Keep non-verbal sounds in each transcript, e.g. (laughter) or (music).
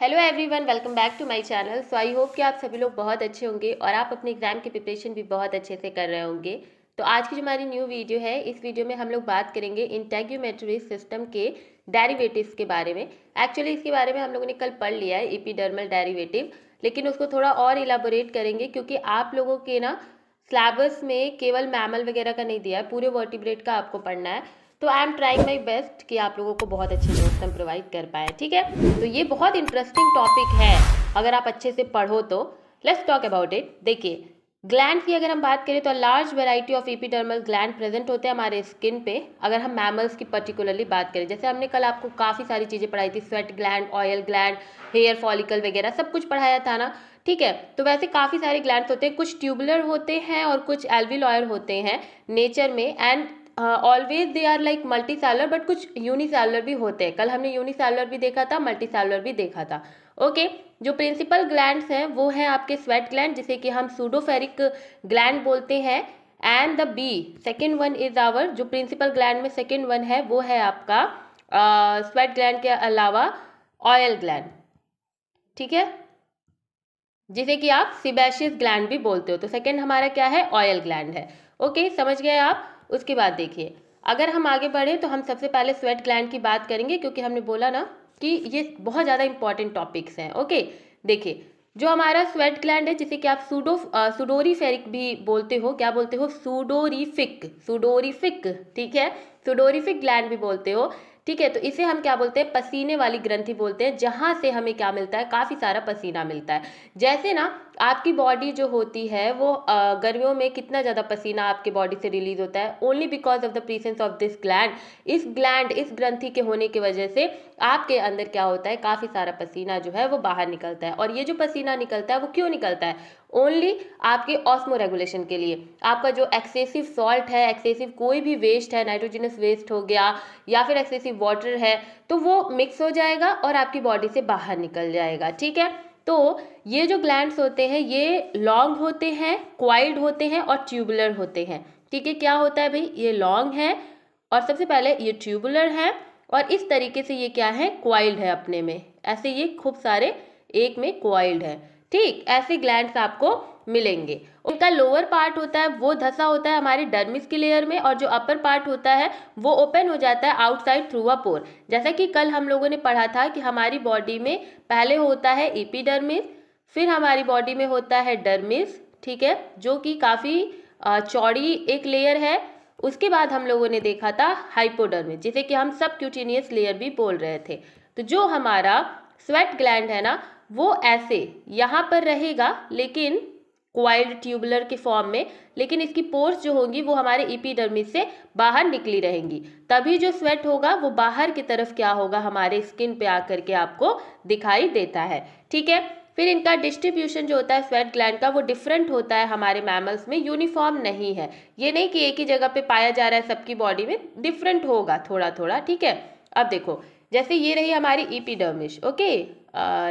hello everyone welcome back to my channel so I hope कि आप सभी लोग बहुत अच्छे होंगे और आप अपने एग्ज़ाम की प्रिपरेशन भी बहुत अच्छे से कर रहे होंगे तो आज की जो हमारी न्यू वीडियो है इस वीडियो में हम लोग बात करेंगे इंटेग्योमेट्री सिस्टम के डेरिवेटिव्स के बारे में एक्चुअली इसके बारे में हम लोगों ने कल पढ़ लिया है इपीडर्मल डेरिवेटिव लेकिन उसको थोड़ा और इलाबोरेट करेंगे क्योंकि आप लोगों के ना सिलेबस में केवल मैमल वगैरह का नहीं दिया है पूरे वर्टिब्रेट का आपको पढ़ना है तो I am trying my best कि आप लोगों को बहुत अच्छे नोट्स हम प्रोवाइड कर पाए ठीक है तो ये बहुत इंटरेस्टिंग टॉपिक है अगर आप अच्छे से पढ़ो तो लेट्स टॉक अबाउट इट देखिए ग्लैंड की अगर हम बात करें तो large variety of epidermal gland present होते हैं हमारे स्किन पे अगर हम मैमल्स की पर्टिकुलरली बात करें जैसे हमने कल आपको काफ़ी सारी चीज़ें पढ़ाई थी sweat gland oil gland hair follicle वगैरह सब कुछ पढ़ाया था ना ठीक है तो वैसे काफ़ी सारे ग्लैंड होते हैं कुछ ट्यूबुलर होते हैं और कुछ एल्विलॉयर होते हैं नेचर में and always they are like multi cellular but कुछ यूनिसेलर भी होते हैं कल हमने यूनिसैलर भी देखा था मल्टी सैलर भी देखा था ओके okay, जो प्रिंसिपल ग्लैंड हैं वो है आपके स्वेट ग्लैंड जिसे कि हम सूडोफेरिक ग्लैंड बोलते हैं and the be second one is our जो प्रिंसिपल ग्लैंड में सेकेंड वन है वो है आपका स्वेट uh, ग्लैंड के अलावा ऑयल ग्लैंड ठीक है जिसे कि आप सिबेशियस ग्लैंड भी बोलते हो तो सेकेंड हमारा क्या है ऑयल ग्लैंड है ओके okay, समझ गए आप उसके बाद देखिए अगर हम आगे बढ़ें तो हम सबसे पहले स्वेट ग्लैंड की बात करेंगे क्योंकि हमने बोला ना कि ये बहुत ज़्यादा इंपॉर्टेंट टॉपिक्स हैं ओके देखिए जो हमारा स्वेट ग्लैंड है जिसे कि आप सूडो सुडोरीफेरिक भी बोलते हो क्या बोलते हो सुडोरीफिक सुडोरीफिक ठीक है सुडोरीफिक ग्लैंड भी बोलते हो ठीक है तो इसे हम क्या बोलते हैं पसीने वाली ग्रंथि बोलते हैं जहाँ से हमें क्या मिलता है काफ़ी सारा पसीना मिलता है जैसे ना आपकी बॉडी जो होती है वो गर्मियों में कितना ज़्यादा पसीना आपके बॉडी से रिलीज होता है only because of the presence of this gland इस ग्लैंड इस ग्रंथि के होने की वजह से आपके अंदर क्या होता है काफ़ी सारा पसीना जो है वो बाहर निकलता है और ये जो पसीना निकलता है वो क्यों निकलता है ओनली आपके ऑस्मो रेगुलेशन के लिए आपका जो एक्सेसिव सॉल्ट है एक्सेसिव कोई भी वेस्ट है नाइट्रोजिनस वेस्ट हो गया या फिर एक्सेसिव वाटर है तो वो मिक्स हो जाएगा और आपकी बॉडी से बाहर निकल जाएगा ठीक है तो ये जो ग्लैंड्स होते हैं ये लॉन्ग होते हैं क्वाइल्ड होते हैं और ट्यूबुलर होते हैं ठीक है क्या होता है भाई ये लॉन्ग है और सबसे पहले ये ट्यूबुलर है और इस तरीके से ये क्या है क्वाइल्ड है अपने में ऐसे ये खूब सारे एक में क्वाइल्ड है ठीक ऐसे ग्लैंड आपको मिलेंगे उनका लोअर पार्ट होता है वो धसा होता है हमारे डर्मिस की लेयर में और जो अपर पार्ट होता है वो ओपन हो जाता है आउटसाइड थ्रू अ पोर जैसा कि कल हम लोगों ने पढ़ा था कि हमारी बॉडी में पहले होता है एपीडर्मिस फिर हमारी बॉडी में होता है डर्मिस ठीक है जो कि काफ़ी चौड़ी एक लेयर है उसके बाद हम लोगों ने देखा था हाइपोडर्मिस जिसे कि हम सब लेयर भी बोल रहे थे तो जो हमारा स्वेट ग्लैंड है ना वो ऐसे यहाँ पर रहेगा लेकिन क्वाइल्ड ट्यूबुलर के फॉर्म में लेकिन इसकी पोर्स जो होंगी वो हमारे इपीडर्मिस से बाहर निकली रहेंगी तभी जो स्वेट होगा वो बाहर की तरफ क्या होगा हमारे स्किन पे आकर के आपको दिखाई देता है ठीक है फिर इनका डिस्ट्रीब्यूशन जो होता है स्वेट ग्लैंड का वो डिफरेंट होता है हमारे मैमल्स में यूनिफॉर्म नहीं है ये नहीं कि एक ही जगह पे पाया जा रहा है सबकी बॉडी में डिफरेंट होगा थोड़ा थोड़ा ठीक है अब देखो जैसे ये रही हमारी ईपीडर्मिश ओके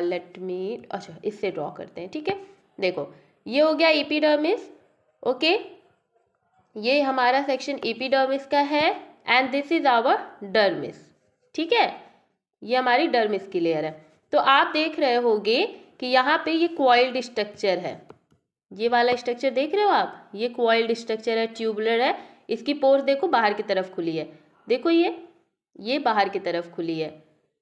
लेट मी अच्छा इससे ड्रॉ करते हैं ठीक है देखो ये हो गया एपीडर्मिस ओके ये हमारा सेक्शन एपीडर्मिस का है and this is our dermis ठीक है ये हमारी डर्मिस की लेयर है तो आप देख रहे होगे कि यहाँ पे ये क्वाइल्ड स्ट्रक्चर है ये वाला स्ट्रक्चर देख रहे हो आप ये क्वाइल्ड स्ट्रक्चर है ट्यूबलर है इसकी पोर्स देखो बाहर की तरफ खुली है देखो ये ये बाहर की तरफ खुली है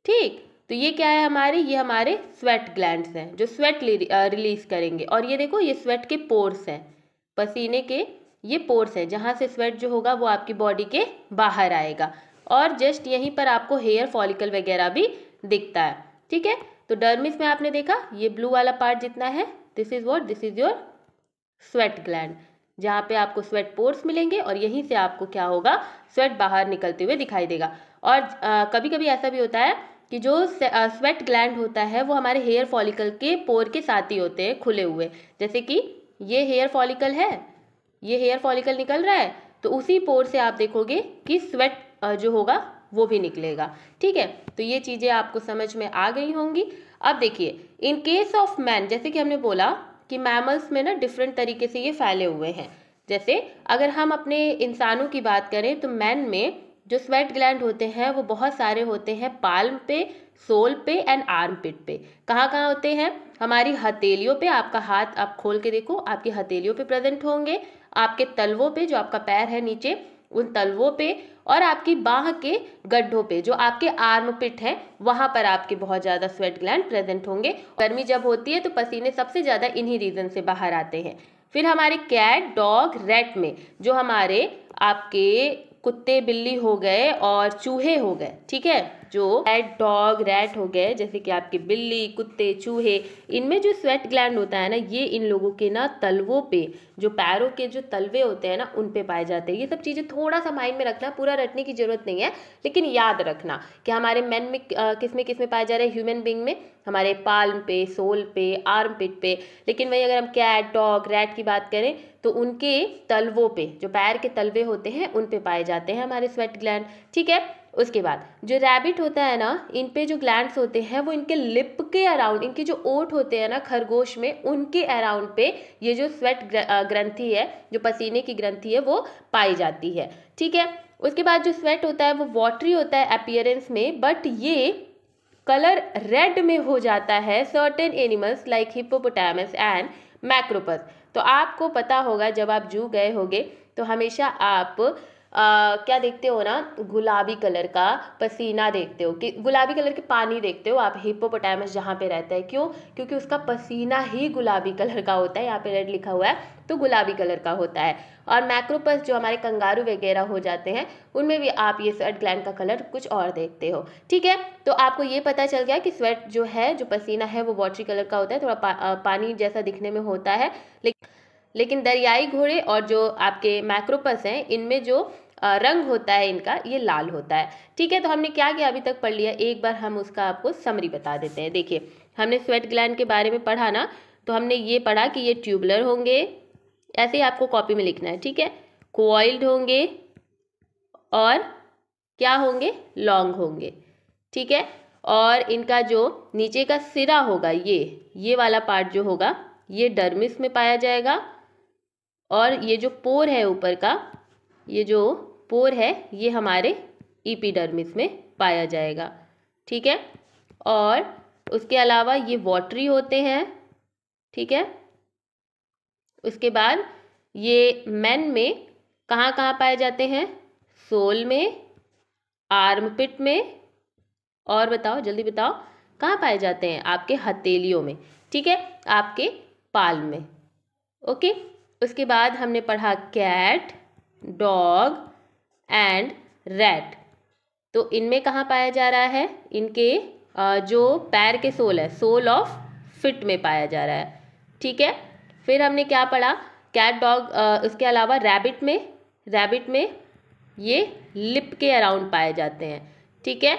ठीक तो ये क्या है हमारे ये हमारे स्वेट ग्लैंड हैं जो स्वेट रिलीज करेंगे और ये देखो ये स्वेट के पोर्स हैं पसीने के ये पोर्स हैं जहाँ से स्वेट जो होगा वो आपकी बॉडी के बाहर आएगा और जस्ट यहीं पर आपको हेयर फॉलिकल वगैरह भी दिखता है ठीक है तो डर्मिस में आपने देखा ये ब्लू वाला पार्ट जितना है this is what this is your sweat gland जहाँ पे आपको स्वेट पोर्स मिलेंगे और यहीं से आपको क्या होगा स्वेट बाहर निकलते हुए दिखाई देगा और आ, कभी कभी ऐसा भी होता है कि जो स्वेट ग्लैंड होता है वो हमारे हेयर फॉलिकल के पोर के साथ ही होते हैं खुले हुए जैसे कि ये हेयर फॉलिकल है ये हेयर फॉलिकल निकल रहा है तो उसी पोर से आप देखोगे कि स्वेट जो होगा वो भी निकलेगा ठीक है तो ये चीज़ें आपको समझ में आ गई होंगी अब देखिए इन केस ऑफ मैन जैसे कि हमने बोला कि मैमल्स में ना डिफरेंट तरीके से ये फैले हुए हैं जैसे अगर हम अपने इंसानों की बात करें तो मैन में जो स्वेट ग्लैंड होते हैं वो बहुत सारे होते हैं पाल्म पे सोल पे एंड आर्म पिट पे कहाँ कहाँ होते हैं हमारी हथेलियों पे आपका हाथ आप खोल के देखो आपकी हथेलियों पे प्रेजेंट होंगे आपके तलवों पे जो आपका पैर है नीचे उन तलवों पे और आपकी बाह के गड्ढों पे जो आपके आर्म पिट हैं वहाँ पर आपके बहुत ज़्यादा स्वेट ग्लैंड प्रेजेंट होंगे गर्मी जब होती है तो पसीने सबसे ज़्यादा इन्हीं रीज़न से बाहर आते हैं फिर हमारे कैट डॉग रेट में जो हमारे आपके कुत्ते बिल्ली हो गए और चूहे हो गए ठीक है जो रेड डॉग रैट हो गए जैसे कि आपके बिल्ली कुत्ते चूहे इनमें जो स्वेट ग्लैंड होता है ना ये इन लोगों के ना तलवों पे जो पैरों के जो तलवे होते हैं ना उन पे पाए जाते हैं ये सब चीज़ें थोड़ा सा माइंड में रखना पूरा रटने की जरूरत नहीं है लेकिन याद रखना कि हमारे मैन में किस में किस में पाया जा रहा है ह्यूमन बींग में हमारे पाल्म पे सोल पे आर्म पिट पे लेकिन वही अगर हम कैट डॉग रैट की बात करें तो उनके तलवों पे जो पैर के तलवे होते हैं उन पे पाए जाते हैं हमारे स्वेट ग्लैंड ठीक है उसके बाद जो रैबिट होता है ना इन पे जो ग्लैंड्स होते हैं वो इनके लिप के अराउंड इनके जो ओट होते हैं ना खरगोश में उनके अराउंड पे ये जो स्वेट ग्रंथि है जो पसीने की ग्रंथि है वो पाई जाती है ठीक है उसके बाद जो स्वेट होता है वो वॉटरी होता है अपियरेंस में बट ये कलर रेड में हो जाता है certain animals like hippopotamus and macropus तो आपको पता होगा जब आप जू गए होगे तो हमेशा आप आ, क्या देखते हो ना गुलाबी कलर का पसीना देखते हो कि गुलाबी कलर के पानी देखते हो आप हिपोपोटामस जहाँ पे रहता है क्यों क्योंकि उसका पसीना ही गुलाबी (laughs) कलर का होता है यहाँ पे रेड लिखा हुआ है तो गुलाबी कलर का होता है और मैक्रोपस जो हमारे कंगारू वगैरह हो जाते हैं उनमें भी आप ये स्वेट ग्लैंड का कलर कुछ और देखते हो ठीक है तो आपको ये पता चल गया कि स्वेट जो है जो पसीना है वो वॉटरी कलर का होता है थोड़ा पा, पानी जैसा दिखने में होता है लेकिन लेकिन दरियाई घोड़े और जो आपके मैक्रोपस हैं इनमें जो रंग होता है इनका ये लाल होता है ठीक है तो हमने क्या क्या अभी तक पढ़ लिया एक बार हम उसका आपको समरी बता देते हैं देखिए हमने स्वेट ग्लैंड के बारे में पढ़ा ना तो हमने ये पढ़ा कि ये ट्यूबलर होंगे ऐसे ही आपको कॉपी में लिखना है ठीक है कोइल्ड होंगे और क्या होंगे लॉन्ग होंगे ठीक है और इनका जो नीचे का सिरा होगा ये ये वाला पार्ट जो होगा ये डर्मिस में पाया जाएगा और ये जो पोर है ऊपर का ये जो पोर है ये हमारे ईपीडर्मिस में पाया जाएगा ठीक है और उसके अलावा ये वॉटरी होते हैं ठीक है उसके बाद ये मैन में कहाँ कहाँ पाए जाते हैं सोल में आर्म पिट में और बताओ जल्दी बताओ कहाँ पाए जाते हैं आपके हथेलियों में ठीक है आपके पाल में ओके उसके बाद हमने पढ़ा कैट डॉग एंड रेड तो इनमें कहाँ पाया जा रहा है इनके जो पैर के सोल है सोल ऑफ फिट में पाया जा रहा है ठीक है फिर हमने क्या पढ़ा कैट डॉग उसके अलावा रैबिट में रैबिट में ये लिप के अराउंड पाए जाते हैं ठीक है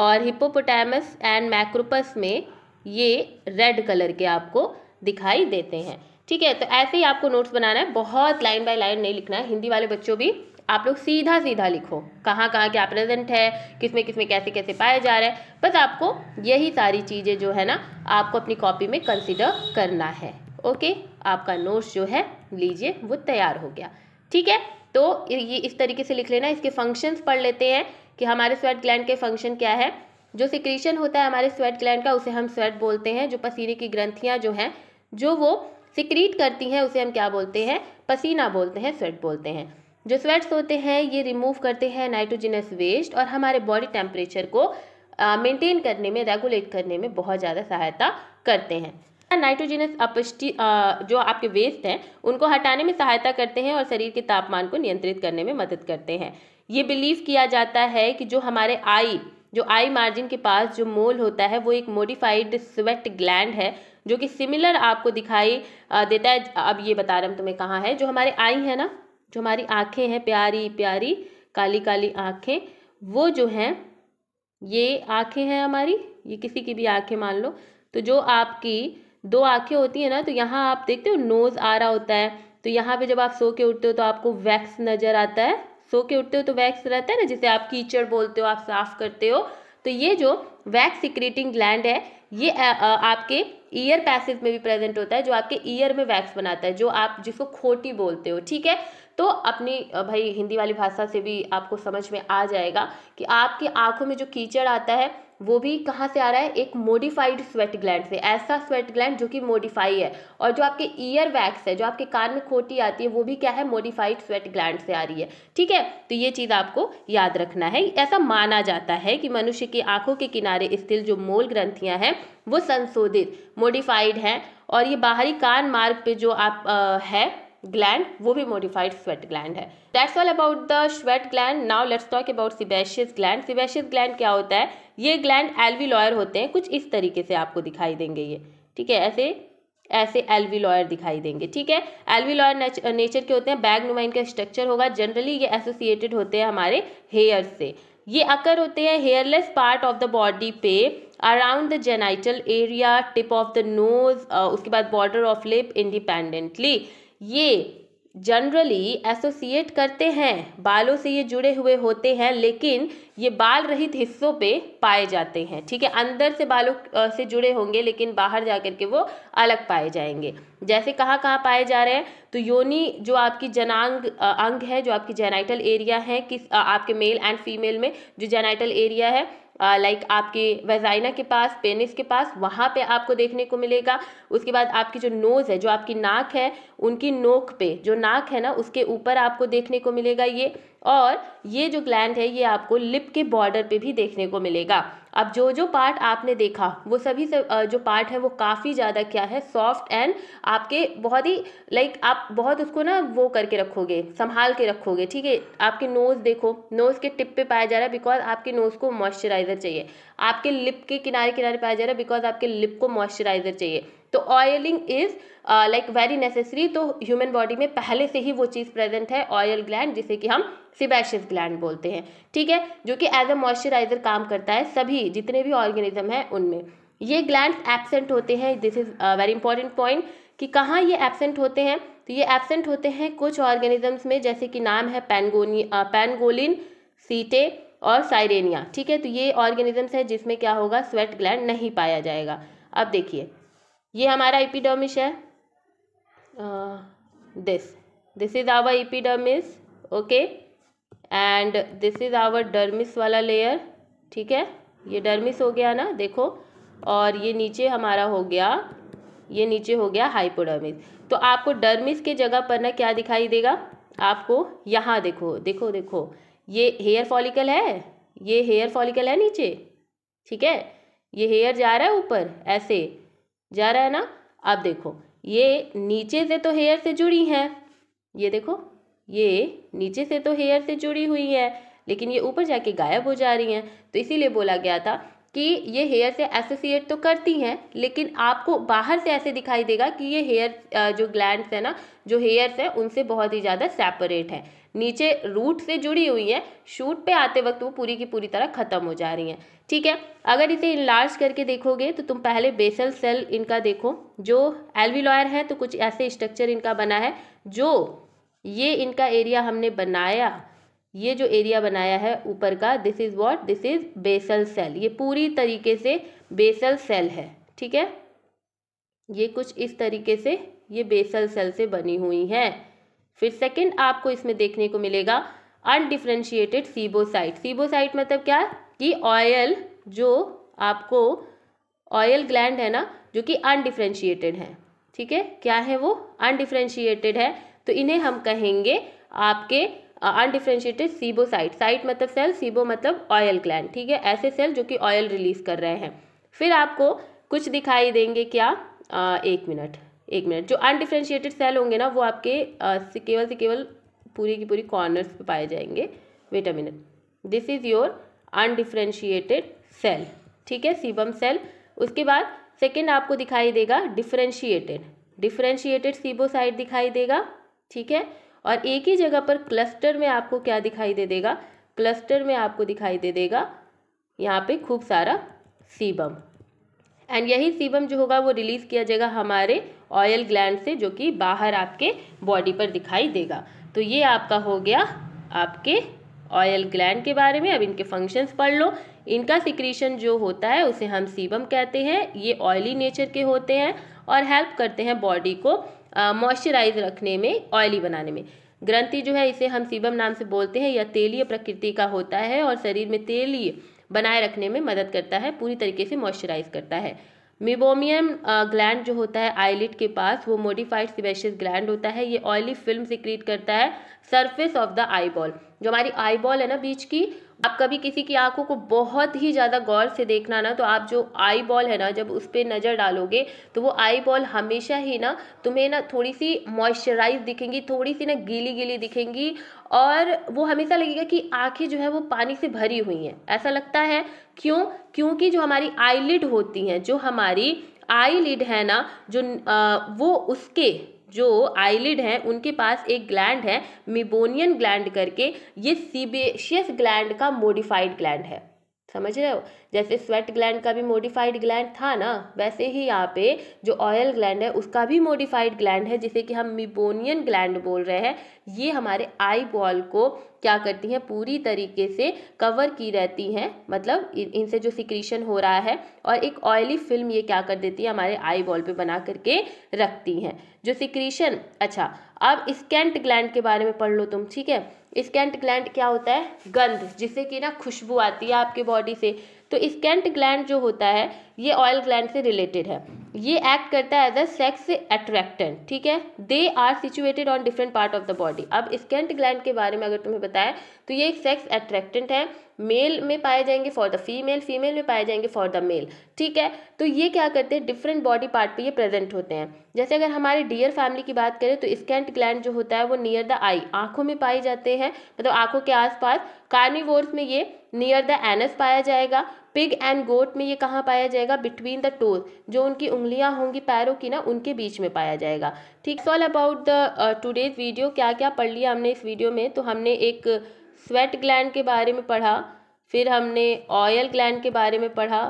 और हिपोपोटामस एंड मैक्रोपस में ये रेड कलर के आपको दिखाई देते हैं ठीक है तो ऐसे ही आपको नोट्स बनाना है बहुत लाइन बाय लाइन नहीं लिखना है हिंदी वाले बच्चों भी आप लोग सीधा सीधा लिखो कहाँ कहाँ क्या प्रेजेंट है किस में किस में कैसे कैसे पाया जा रहा है बस आपको यही सारी चीज़ें जो है ना आपको अपनी कॉपी में कंसिडर करना है ओके आपका नोट्स जो है लीजिए वो तैयार हो गया ठीक है तो ये इस तरीके से लिख लेना इसके फंक्शंस पढ़ लेते हैं कि हमारे स्वेट ग्लैंड के फंक्शन क्या है जो सिक्रीशन होता है हमारे स्वेट ग्लैंड का उसे हम स्वेट बोलते हैं जो पसीने की ग्रंथियाँ जो हैं जो वो सिक्रीट करती हैं उसे हम क्या बोलते हैं पसीना बोलते हैं स्वेट बोलते हैं जो स्वेट्स होते हैं ये रिमूव करते हैं नाइट्रोजिनस वेस्ट और हमारे बॉडी टेम्परेचर को मेंटेन करने में रेगुलेट करने में बहुत ज़्यादा सहायता करते हैं नाइट्रोजिनस uh, जो आपके वेस्ट हैं उनको हटाने में सहायता करते हैं और शरीर के तापमान को नियंत्रित करने में मदद करते हैं ये बिलीव किया जाता है कि जो हमारे आई जो आई मार्जिन के पास जो मोल होता है वो एक मोडिफाइड स्वेट ग्लैंड है जो कि सिमिलर आपको दिखाई देता है अब ये बता रहा हूँ तुम्हें कहाँ है जो हमारे आई है ना जो हमारी आँखें हैं प्यारी प्यारी काली काली आँखें वो जो हैं ये आँखें हैं हमारी ये किसी की भी आँखें मान लो तो जो आपकी दो आँखें होती हैं ना तो यहाँ आप देखते हो नोज़ आ रहा होता है तो यहाँ पे जब आप सो के उठते हो तो आपको वैक्स नज़र आता है सो के उठते हो तो वैक्स रहता है ना जिसे आप कीचड़ बोलते हो आप साफ़ करते हो तो ये जो वैक्स सिक्रेटिंग ग्लैंड है ये आ, आ, आपके ईयर पैसेज में भी प्रेजेंट होता है जो आपके ईयर में वैक्स बनाता है जो आप जिसको खोटी बोलते हो ठीक है तो अपनी भाई हिंदी वाली भाषा से भी आपको समझ में आ जाएगा कि आपकी आंखों में जो कीचड़ आता है वो भी कहाँ से आ रहा है एक मोडिफाइड स्वेट ग्लैंड से ऐसा स्वेट ग्लैंड जो कि मोडिफाई है और जो आपके ईयर वैक्स है जो आपके कान में खोटी आती है वो भी क्या है मोडिफाइड स्वेट ग्लैंड से आ रही है ठीक है तो ये चीज़ आपको याद रखना है ऐसा माना जाता है कि मनुष्य की आंखों के किनारे स्थित जो मूल ग्रंथियाँ हैं वो संशोधित मोडिफाइड हैं और ये बाहरी कान मार्ग पर जो आप आ, है ग्लैंड वो भी मोडिफाइड स्वेट ग्लैंड है that's all about the sweat gland now let's talk about sebaceous gland sebaceous gland क्या होता है ये ग्लैंड एलवी लॉयर होते हैं कुछ इस तरीके से आपको दिखाई देंगे ये ठीक है ऐसे ऐसे एल्वी लॉयर दिखाई देंगे ठीक है एलवी लॉयर नेचर के होते हैं बैग नुमा इनका स्ट्रक्चर होगा जनरली ये एसोसिएटेड होते हैं हमारे हेयर से ये अकर होते हैं hairless part of the body पे around the genital area tip of the nose उसके बाद बॉर्डर ऑफ लिप इंडिपेंडेंटली ये जनरली एसोसिएट करते हैं बालों से ये जुड़े हुए होते हैं लेकिन ये बाल रहित हिस्सों पे पाए जाते हैं ठीक है अंदर से बालों से जुड़े होंगे लेकिन बाहर जा कर के वो अलग पाए जाएंगे जैसे कहाँ कहाँ पाए जा रहे हैं तो योनि जो आपकी जनांग अंग है जो आपकी जेनाइटल एरिया है किस आपके मेल एंड फीमेल में जो जेनाइटल एरिया है लाइक आपके वेजाइना के पास पेनिस के पास वहाँ पे आपको देखने को मिलेगा उसके बाद आपकी जो नोज़ है जो आपकी नाक है उनकी नोक पे जो नाक है ना उसके ऊपर आपको देखने को मिलेगा ये और ये जो ग्लैंड है ये आपको लिप के बॉर्डर पे भी देखने को मिलेगा अब जो जो पार्ट आपने देखा वो सभी से जो पार्ट है वो काफ़ी ज़्यादा क्या है सॉफ्ट एंड आपके बहुत ही लाइक आप बहुत उसको ना वो करके रखोगे संभाल के रखोगे ठीक है आपके नोज़ देखो नोज़ के टिप पे पाया जा रहा है बिकॉज आपके नोज़ को मॉइस्चराइज़र चाहिए आपके लिप के किनारे किनारे पाया जा रहा है बिकॉज आपके लिप को मॉइस्चराइज़र चाहिए तो oiling is like very necessary तो ह्यूमन बॉडी में पहले से ही वो चीज़ प्रेजेंट है ऑयल ग्लैंड जिसे कि हम सिबैशियस ग्लैंड बोलते हैं ठीक है जो कि एज अ मॉइस्चराइजर काम करता है सभी जितने भी ऑर्गेनिज्म हैं उनमें ये ग्लैंड एबसेंट होते हैं this is very important point कि कहाँ ये एबसेंट होते हैं तो ये एबसेंट होते हैं कुछ ऑर्गेनिजम्स में जैसे कि नाम है पैनगोनी पैनगोलिन सीटे और साइरेनिया ठीक है तो ये ऑर्गेनिजम्स है जिसमें क्या होगा स्वेट ग्लैंड नहीं पाया जाएगा अब देखिए ये हमारा इपीडर्मिस है this this is our epidermis okay and this is our dermis वाला लेयर ठीक है ये डर्मिस हो गया ना देखो और ये नीचे हमारा हो गया ये नीचे हो गया हाइपोडर्मिस तो आपको डर्मिस के जगह पर ना क्या दिखाई देगा आपको यहाँ देखो देखो देखो ये हेयर फॉलिकल है ये हेयर फॉलिकल है नीचे ठीक है ये हेयर जा रहा है ऊपर ऐसे जा रहा है ना आप देखो ये नीचे से तो हेयर से जुड़ी हैं ये देखो ये नीचे से तो हेयर से जुड़ी हुई है लेकिन ये ऊपर जाके गायब हो जा रही हैं तो इसीलिए बोला गया था कि ये हेयर से एसोसिएट तो करती हैं लेकिन आपको बाहर से ऐसे दिखाई देगा कि ये हेयर जो ग्लैंड है ना जो हेयर्स हैं उनसे बहुत ही ज़्यादा सेपरेट है नीचे रूट से जुड़ी हुई है शूट पे आते वक्त वो पूरी की पूरी तरह ख़त्म हो जा रही हैं ठीक है अगर इसे इनलार्ज करके देखोगे तो तुम पहले बेसल सेल इनका देखो जो एल्विलॉयर है तो कुछ ऐसे स्ट्रक्चर इनका बना है जो ये इनका एरिया हमने बनाया ये जो एरिया बनाया है ऊपर का this is what this is basal cell ये पूरी तरीके से बेसल सेल है ठीक है ये कुछ इस तरीके से ये बेसल सेल से बनी हुई है फिर सेकेंड आपको इसमें देखने को मिलेगा अनडिफ्रेंशिएटेड सीबोसाइट सीबोसाइट मतलब क्या है कि ऑयल जो आपको ऑयल ग्लैंड है ना जो कि अनडिफ्रेंशिएटेड है ठीक है क्या है वो अनडिफ्रेंशिएटेड है तो इन्हें हम कहेंगे आपके अनडिफ्रेंशिएटेड सीबोसाइट साइट मतलब सेल सीबो मतलब ऑयल ग्लैंड ठीक है ऐसे सेल जो कि ऑयल रिलीज कर रहे हैं फिर आपको कुछ दिखाई देंगे क्या आ, एक मिनट एक मिनट जो अनडिफ्रेंशिएटेड सेल होंगे ना वो आपके से केवल से केवल पूरी की पूरी कॉर्नर्स पे पाए जाएंगे wait a minute this is your undifferentiated cell ठीक है सीबम सेल उसके बाद सेकेंड आपको दिखाई देगा डिफ्रेंशिएटेड डिफ्रेंशिएटेड सीबोसाइट दिखाई देगा ठीक है और एक ही जगह पर क्लस्टर में आपको क्या दिखाई दे देगा क्लस्टर में आपको दिखाई दे देगा यहाँ पे खूब सारा सीबम एंड यही सीबम जो होगा वो रिलीज़ किया जाएगा हमारे ऑयल ग्लैंड से जो कि बाहर आपके बॉडी पर दिखाई देगा तो ये आपका हो गया आपके ऑयल ग्लैंड के बारे में अब इनके फंक्शंस पढ़ लो इनका सिक्रीशन जो होता है उसे हम सीबम कहते हैं ये ऑयली नेचर के होते हैं और हेल्प करते हैं बॉडी को मॉइस्चराइज रखने में ऑयली बनाने में ग्रंथि जो है इसे हम सीबम नाम से बोलते हैं यह तेलीय प्रकृति का होता है और शरीर में तेलीय बनाए रखने में मदद करता है पूरी तरीके से मॉइस्चराइज करता है मिबोमियम ग्लैंड uh, जो होता है आईलिट के पास वो मोडिफाइड सिवेशियस ग्लैंड होता है ये ऑयली फिल्म सिक्रीट करता है surface of the eyeball जो हमारी आई बॉल है ना बीच की आप कभी किसी की आंखों को बहुत ही ज़्यादा गौर से देखना ना तो आप जो आई बॉल है ना जब उस पर नज़र डालोगे तो वो आई बॉल हमेशा ही ना तुम्हें ना थोड़ी सी मॉइस्चराइज दिखेंगी थोड़ी सी ना गीली गीली दिखेंगी और वो हमेशा लगेगा कि आंखें जो है वो पानी से भरी हुई हैं ऐसा लगता है क्यों क्योंकि जो हमारी आईलिड होती हैं जो हमारी आईलिड है ना जो आ, वो उसके जो आईलिड हैं उनके पास एक ग्लैंड है मिबोनियन ग्लैंड करके ये सीबेशियस ग्लैंड का मोडिफाइड ग्लैंड है समझ रहे हो जैसे स्वेट ग्लैंड का भी मोडिफाइड ग्लैंड था ना वैसे ही यहाँ पे जो ऑयल ग्लैंड है उसका भी मोडिफाइड ग्लैंड है जिसे कि हम मिबोनियन ग्लैंड बोल रहे हैं ये हमारे आई बॉल को क्या करती हैं पूरी तरीके से कवर की रहती हैं मतलब इनसे जो सिक्रीशन हो रहा है और एक ऑयली फिल्म ये क्या कर देती है हमारे आई बॉल पर बना करके रखती हैं जो सिक्रीशन अच्छा अब स्कैंट ग्लैंड के बारे में पढ़ लो तुम ठीक है स्कैंट ग्लैंड क्या होता है गंध जिससे कि ना खुशबू आती है आपके बॉडी से तो स्कैंट ग्लैंड जो होता है ये ऑयल ग्लैंड से रिलेटेड है ये एक्ट करता है एज अ सेक्स अट्रैक्टेंट ठीक है they are situated on different part of the body अब स्कैंट ग्लैंड के बारे में अगर तुम्हें बताएं तो ये एक सेक्स अट्रैक्टेंट है मेल में पाए जाएंगे फॉर द फीमेल फीमेल में पाए जाएंगे फॉर द मेल ठीक है तो ये क्या करते हैं डिफरेंट बॉडी पार्ट पे ये प्रेजेंट होते हैं जैसे अगर हमारे डियर फैमिली की बात करें तो स्कैंट ग्लैंड जो होता है वो नियर द आई आंखों में पाए जाते हैं मतलब आंखों के आसपास कार्निवोर्स में ये नियर द एनस पाया जाएगा पिग एंड गोट में ये कहाँ पाया जाएगा बिटवीन द टोज जो उनकी उंगलियाँ होंगी पैरों की ना उनके बीच में पाया जाएगा ठीक all about the today's video क्या क्या पढ़ लिया हमने इस वीडियो में तो हमने एक स्वेट ग्लैंड के बारे में पढ़ा फिर हमने ऑयल ग्लैंड के बारे में पढ़ा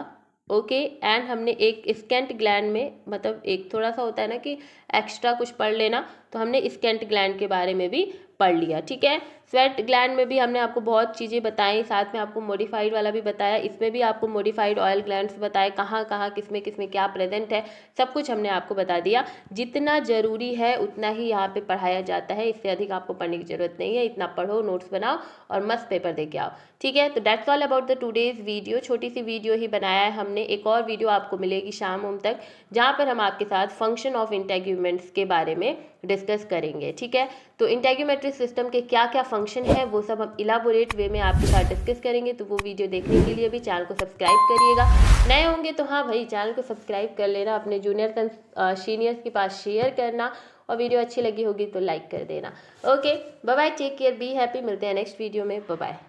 ओके okay, एंड हमने एक स्कैंट ग्लैंड में मतलब एक थोड़ा सा होता है ना कि एक्स्ट्रा कुछ पढ़ लेना तो हमने स्केंट ग्लैंड के बारे में भी पढ़ लिया ठीक है स्वेट ग्लैंड में भी हमने आपको बहुत चीज़ें बताई साथ में आपको मॉडिफाइड वाला भी बताया इसमें भी आपको मॉडिफाइड ऑयल ग्लैंड्स बताए कहाँ कहाँ किस में किस में क्या प्रेजेंट है सब कुछ हमने आपको बता दिया जितना ज़रूरी है उतना ही यहाँ पे पढ़ाया जाता है इससे अधिक आपको पढ़ने की ज़रूरत नहीं है इतना पढ़ो नोट्स बनाओ और मस्त पेपर दे के आओ ठीक है तो that's all about the today's video छोटी सी वीडियो ही बनाया है हमने एक और वीडियो आपको मिलेगी शाम उम तक जहाँ पर हम आपके साथ फंक्शन ऑफ इंटेग्यूमेंट्स के बारे में डिस्कस करेंगे ठीक है तो इंटेग्यूमेट्रिक सिस्टम के क्या क्या फंक्शन है वो सब हम इलाबोरेट वे में आपके साथ डिस्कस करेंगे तो वो वीडियो देखने के लिए भी चैनल को सब्सक्राइब करिएगा नए होंगे तो हाँ भाई चैनल को सब्सक्राइब कर लेना अपने जूनियर सीनियर्स के पास शेयर करना और वीडियो अच्छी लगी होगी तो लाइक कर देना okay bye take care be happy मिलते हैं नेक्स्ट वीडियो में बाय